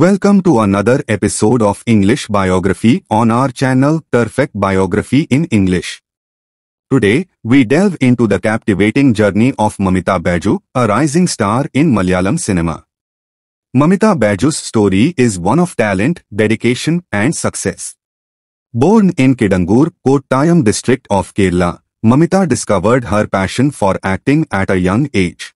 Welcome to another episode of English Biography on our channel Perfect Biography in English. Today, we delve into the captivating journey of Mamita Baiju, a rising star in Malayalam cinema. Mamita Baju's story is one of talent, dedication and success. Born in Kidangur, Kottayam district of Kerala, Mamita discovered her passion for acting at a young age.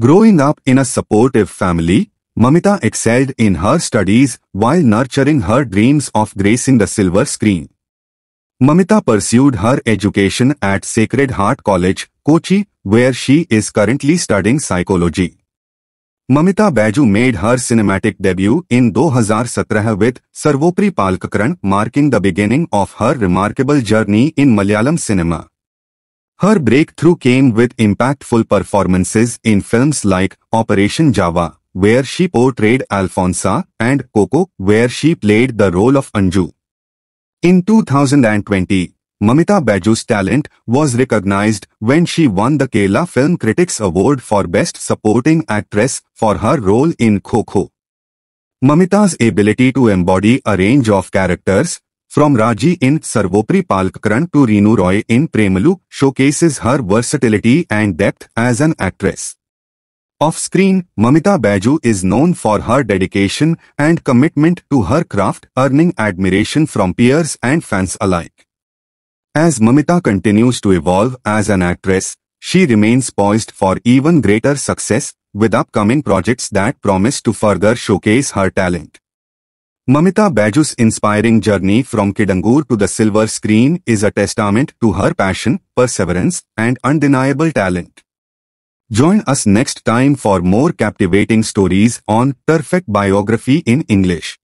Growing up in a supportive family, Mamita excelled in her studies while nurturing her dreams of gracing the silver screen. Mamita pursued her education at Sacred Heart College, Kochi, where she is currently studying psychology. Mamita Baju made her cinematic debut in 2017 with Sarvopri Palkakran marking the beginning of her remarkable journey in Malayalam cinema. Her breakthrough came with impactful performances in films like Operation Java where she portrayed Alfonsa, and Coco, where she played the role of Anju. In 2020, Mamita Baju's talent was recognized when she won the Kerala Film Critics Award for Best Supporting Actress for her role in Coco. Mamita's ability to embody a range of characters, from Raji in Sarvopri Palkran to Reenu Roy in Premalu, showcases her versatility and depth as an actress. Off-screen, Mamita Baiju is known for her dedication and commitment to her craft, earning admiration from peers and fans alike. As Mamita continues to evolve as an actress, she remains poised for even greater success with upcoming projects that promise to further showcase her talent. Mamita Baju's inspiring journey from Kidangur to the silver screen is a testament to her passion, perseverance, and undeniable talent. Join us next time for more captivating stories on Perfect Biography in English.